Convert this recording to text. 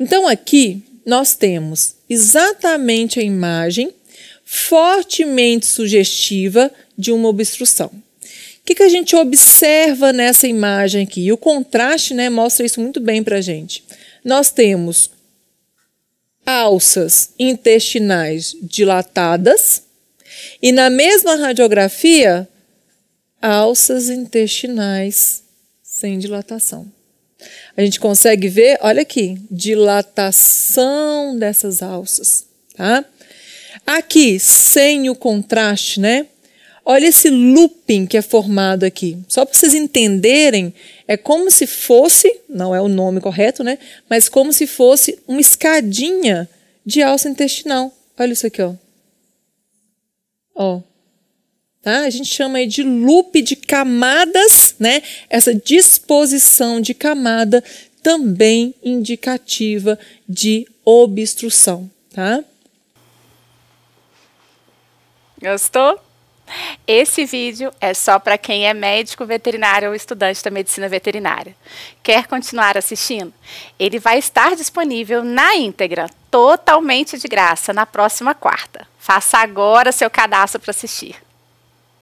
Então aqui nós temos exatamente a imagem fortemente sugestiva de uma obstrução. O que, que a gente observa nessa imagem aqui? E o contraste né, mostra isso muito bem para a gente. Nós temos alças intestinais dilatadas e na mesma radiografia, alças intestinais sem dilatação. A gente consegue ver, olha aqui, dilatação dessas alças, tá? Aqui, sem o contraste, né? Olha esse looping que é formado aqui. Só para vocês entenderem, é como se fosse, não é o nome correto, né? Mas como se fosse uma escadinha de alça intestinal. Olha isso aqui, ó. Ó, Tá? A gente chama aí de loop de camadas, né? Essa disposição de camada também indicativa de obstrução, tá? Gostou? Esse vídeo é só para quem é médico veterinário ou estudante da medicina veterinária. Quer continuar assistindo? Ele vai estar disponível na íntegra, totalmente de graça, na próxima quarta. Faça agora seu cadastro para assistir.